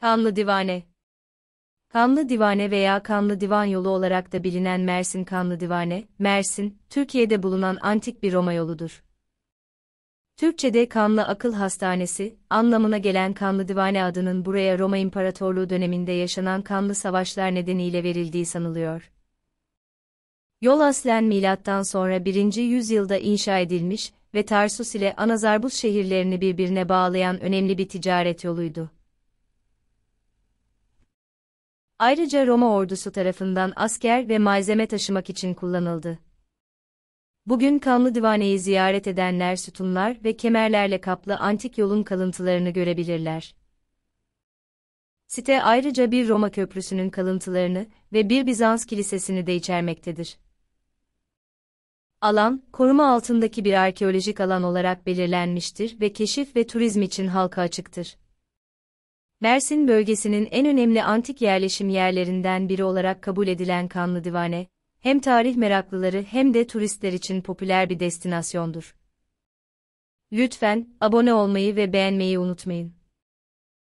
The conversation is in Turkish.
Kanlı Divane Kanlı Divane veya Kanlı Divan Yolu olarak da bilinen Mersin Kanlı Divane, Mersin, Türkiye'de bulunan antik bir Roma yoludur. Türkçe'de Kanlı Akıl Hastanesi, anlamına gelen Kanlı Divane adının buraya Roma İmparatorluğu döneminde yaşanan kanlı savaşlar nedeniyle verildiği sanılıyor. Yol aslen milattan sonra 1. yüzyılda inşa edilmiş ve Tarsus ile Anazarbus şehirlerini birbirine bağlayan önemli bir ticaret yoluydu. Ayrıca Roma ordusu tarafından asker ve malzeme taşımak için kullanıldı. Bugün Kanlı Divane'yi ziyaret edenler sütunlar ve kemerlerle kaplı antik yolun kalıntılarını görebilirler. Site ayrıca bir Roma köprüsünün kalıntılarını ve bir Bizans kilisesini de içermektedir. Alan, koruma altındaki bir arkeolojik alan olarak belirlenmiştir ve keşif ve turizm için halka açıktır. Mersin bölgesinin en önemli antik yerleşim yerlerinden biri olarak kabul edilen Kanlı Divane, hem tarih meraklıları hem de turistler için popüler bir destinasyondur. Lütfen abone olmayı ve beğenmeyi unutmayın.